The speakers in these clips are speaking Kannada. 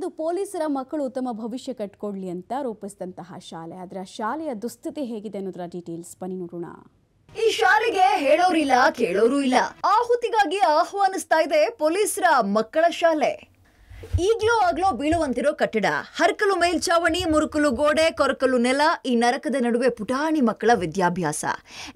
ಇದು ಪೊಲೀಸರ ಮಕ್ಕಳು ಉತ್ತಮ ಭವಿಷ್ಯ ಕಟ್ಕೊಡ್ಲಿ ಅಂತ ರೂಪಿಸಿದಂತಹ ಶಾಲೆ ಅದರ ಶಾಲೆಯ ದುಸ್ಥಿತಿ ಹೇಗಿದೆ ಅನ್ನೋದರ ಡೀಟೇಲ್ಸ್ ಬನ್ನಿ ನೋಡೋಣ ಈ ಶಾಲೆಗೆ ಹೇಳೋರಿಲ್ಲ ಕೇಳೋರು ಇಲ್ಲ ಆಹುತಿಗಾಗಿ ಆಹ್ವಾನಿಸ್ತಾ ಇದೆ ಪೊಲೀಸರ ಮಕ್ಕಳ ಶಾಲೆ ಈಗಲೂ ಆಗ್ಲೋ ಬೀಳುವಂತಿರೋ ಕಟ್ಟಡ ಹರ್ಕಲು ಮೇಲ್ಚಾವಣಿ ಮುರುಕಲು ಗೋಡೆ ಕೊರಕಲು ನೆಲ ಈ ನರಕದ ನಡುವೆ ಪುಟಾಣಿ ಮಕ್ಕಳ ವಿದ್ಯಾಭ್ಯಾಸ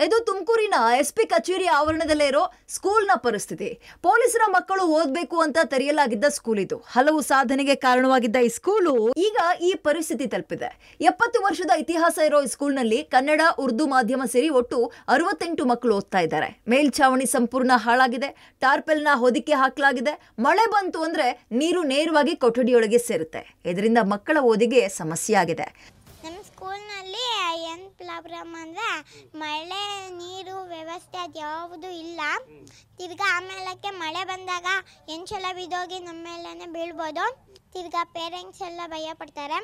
ಇದು ತುಮಕೂರಿನ ಎಸ್ ಪಿ ಕಚೇರಿ ಆವರಣದಲ್ಲೇ ಇರೋ ಸ್ಕೂಲ್ನ ಪರಿಸ್ಥಿತಿ ಪೊಲೀಸರ ಮಕ್ಕಳು ಓದಬೇಕು ಅಂತ ತೆರೆಯಲಾಗಿದ್ದ ಸ್ಕೂಲ್ ಇದು ಹಲವು ಸಾಧನೆಗೆ ಕಾರಣವಾಗಿದ್ದ ಈ ಸ್ಕೂಲು ಈಗ ಈ ಪರಿಸ್ಥಿತಿ ತಲುಪಿದೆ ಎಪ್ಪತ್ತು ವರ್ಷದ ಇತಿಹಾಸ ಇರೋ ಈ ಸ್ಕೂಲ್ನಲ್ಲಿ ಕನ್ನಡ ಉರ್ದು ಮಾಧ್ಯಮ ಸೇರಿ ಒಟ್ಟು ಅರವತ್ತೆಂಟು ಮಕ್ಕಳು ಓದ್ತಾ ಇದ್ದಾರೆ ಮೇಲ್ಛಾವಣಿ ಸಂಪೂರ್ಣ ಹಾಳಾಗಿದೆ ನ ಹೊದಿಕೆ ಹಾಕಲಾಗಿದೆ ಮಳೆ ಬಂತು ಅಂದ್ರೆ ನೀರು ನೇರವಾಗಿ ಕೊಠಡಿಯೊಳಗೆ ಸೇರುತ್ತೆ ಇದರಿಂದ ಮಕ್ಕಳ ಓದಿಗೆ ಸಮಸ್ಯೆ ಆಗಿದೆ ನಮ್ಮ ಸ್ಕೂಲ್ನಲ್ಲಿ ಏನು ಪ್ರಾಬ್ಲಮ್ ಅಂದರೆ ಮಳೆ ನೀರು ವ್ಯವಸ್ಥೆ ಅದು ಯಾವುದು ಇಲ್ಲ ತಿರ್ಗಾ ಆಮೇಲಕ್ಕೆ ಮಳೆ ಬಂದಾಗ ಹೆಂಚೆಲ್ಲ ಬಿದ್ದೋಗಿ ನಮ್ಮ ಮೇಲೆ ಬೀಳ್ಬೋದು ತಿರ್ಗಾ ಪೇರೆಂಟ್ಸ್ ಎಲ್ಲ ಭಯ ಪಡ್ತಾರೆ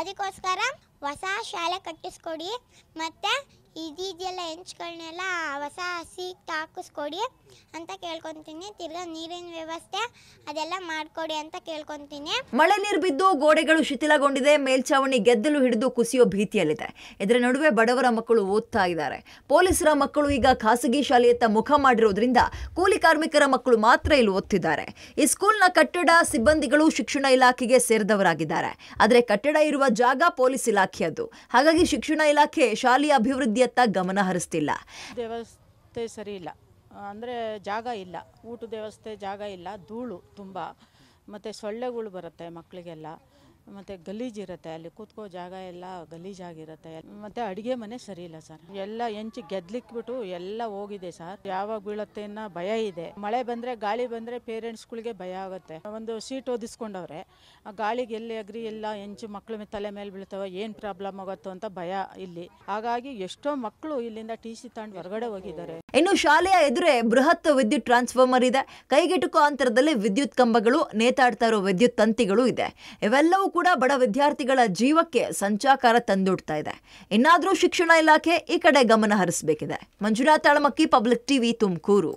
ಅದಕ್ಕೋಸ್ಕರ ಹೊಸ ಶಾಲೆ ಕಟ್ಟಿಸ್ಕೊಡಿ ಮತ್ತು ಇದಿದೆಯಲ್ಲ ಹೆಂಚ್ಗಳನ್ನೆಲ್ಲ ಹೊಸ ಹಸಿಗೆ ಅಂತ ಕೇಳ್ಕೊಂತೀನಿ ತಿರ್ಗಾ ನೀರಿನ ವ್ಯವಸ್ಥೆ ಅದೆಲ್ಲ ಮಾಡ್ಕೊಡಿ ಅಂತ ಕೇಳ್ಕೊಂತೀನಿ ಮಳೆ ನೀರು ಬಿದ್ದು ಗೋಡೆಗಳು ಶಿಥಿಲಗೊಂಡಿದೆ ಮೇಲ್ಛಾವಣಿ ಗೆದ್ದಲು ಹಿಡಿದು ಕುಸಿಯೋ ಭೀತಿಯಲ್ಲಿದೆ ಇದರ ನಡುವೆ ಬಡವರ ಮಕ್ಕಳು ಓದ್ತಾ ಇದ್ದಾರೆ ಪೊಲೀಸರ ಮಕ್ಕಳು ಈಗ ಖಾಸಗಿ ಶಾಲೆಯತ್ತ ಮುಖ ಮಾಡಿರೋದ್ರಿಂದ ಕೂಲಿ ಕಾರ್ಮಿಕರ ಮಕ್ಕಳು ಮಾತ್ರ ಇಲ್ಲಿ ಓದ್ತಿದ್ದಾರೆ ಈ ಸ್ಕೂಲ್ನ ಕಟ್ಟಡ ಸಿಬ್ಬಂದಿಗಳು ಶಿಕ್ಷಣ ಇಲಾಖೆಗೆ ಸೇರಿದವರಾಗಿದ್ದಾರೆ ಆದರೆ ಕಟ್ಟಡ ಇರುವ ಜಾಗ ಪೊಲೀಸ್ ಇಲಾಖೆಯದ್ದು ಹಾಗಾಗಿ ಶಿಕ್ಷಣ ಇಲಾಖೆ ಶಾಲೆಯ ಅಭಿವೃದ್ಧಿ ಎತ್ತ ಗಮನ ಹರಿಸ್ತಿಲ್ಲ ವ್ಯವಸ್ಥೆ ಸರಿ ಇಲ್ಲ ಅಂದರೆ ಜಾಗ ಇಲ್ಲ ಊಟದ ವ್ಯವಸ್ಥೆ ಜಾಗ ಇಲ್ಲ ಧೂಳು ತುಂಬ ಮತ್ತು ಸೊಳ್ಳೆಗಳು ಬರುತ್ತೆ ಮಕ್ಕಳಿಗೆಲ್ಲ ಮತ್ತೆ ಗಲೀಜಿರುತ್ತೆ ಅಲ್ಲಿ ಕೂತ್ಕೋ ಜಾಗ ಎಲ್ಲ ಗಲೀಜಾಗಿರುತ್ತೆ ಮತ್ತೆ ಅಡಿಗೆ ಮನೆ ಸರಿ ಇಲ್ಲ ಸರ್ ಎಲ್ಲ ಹೆಂಚು ಗೆದ್ಲಿಕ್ಬಿಟ್ಟು ಎಲ್ಲ ಹೋಗಿದೆ ಸರ್ ಯಾವಾಗ ಬೀಳುತ್ತೆ ಅನ್ನೋ ಭಯ ಇದೆ ಮಳೆ ಬಂದ್ರೆ ಗಾಳಿ ಬಂದ್ರೆ ಪೇರೆಂಟ್ಸ್ ಗಳಿಗೆ ಭಯ ಆಗುತ್ತೆ ಒಂದು ಸೀಟ್ ಓದಿಸ್ಕೊಂಡವ್ರೆ ಗಾಳಿಗೆ ಎಲ್ಲಿ ಅಗ್ರಿ ಎಲ್ಲ ಹೆಂಚು ಮಕ್ಳು ತಲೆ ಮೇಲೆ ಬೀಳ್ತಾವೆ ಏನ್ ಪ್ರಾಬ್ಲಮ್ ಆಗುತ್ತೋ ಅಂತ ಭಯ ಇಲ್ಲಿ ಹಾಗಾಗಿ ಎಷ್ಟೋ ಮಕ್ಕಳು ಇಲ್ಲಿಂದ ಟಿ ಸಿ ತಾಂಡ್ ಹೊರಗಡೆ ಹೋಗಿದ್ದಾರೆ ಇನ್ನು ಶಾಲೆಯ ಎದುರೇ ಬೃಹತ್ ವಿದ್ಯುತ್ ಟ್ರಾನ್ಸ್ಫಾರ್ಮರ್ ಇದೆ ಕೈಗೆಟುಕೋ ಅಂತರದಲ್ಲಿ ವಿದ್ಯುತ್ ಕಂಬಗಳು ನೇತಾಡ್ತಾ ಇರೋ ವಿದ್ಯುತ್ ತಂತಿಗಳು ಇದೆ ಇವೆಲ್ಲವೂ ಕೂಡ ಬಡ ವಿದ್ಯಾರ್ಥಿಗಳ ಜೀವಕ್ಕೆ ಸಂಚಾಕಾರ ತಂದೊಡ್ತಾ ಇದೆ ಇನ್ನಾದರೂ ಶಿಕ್ಷಣ ಇಲಾಖೆ ಈ ಕಡೆ ಗಮನ ಹರಿಸಬೇಕಿದೆ ಮಂಜುನಾಥ್ ತಾಳಮಕ್ಕಿ ಪಬ್ಲಿಕ್ ಟಿವಿ ತುಮಕೂರು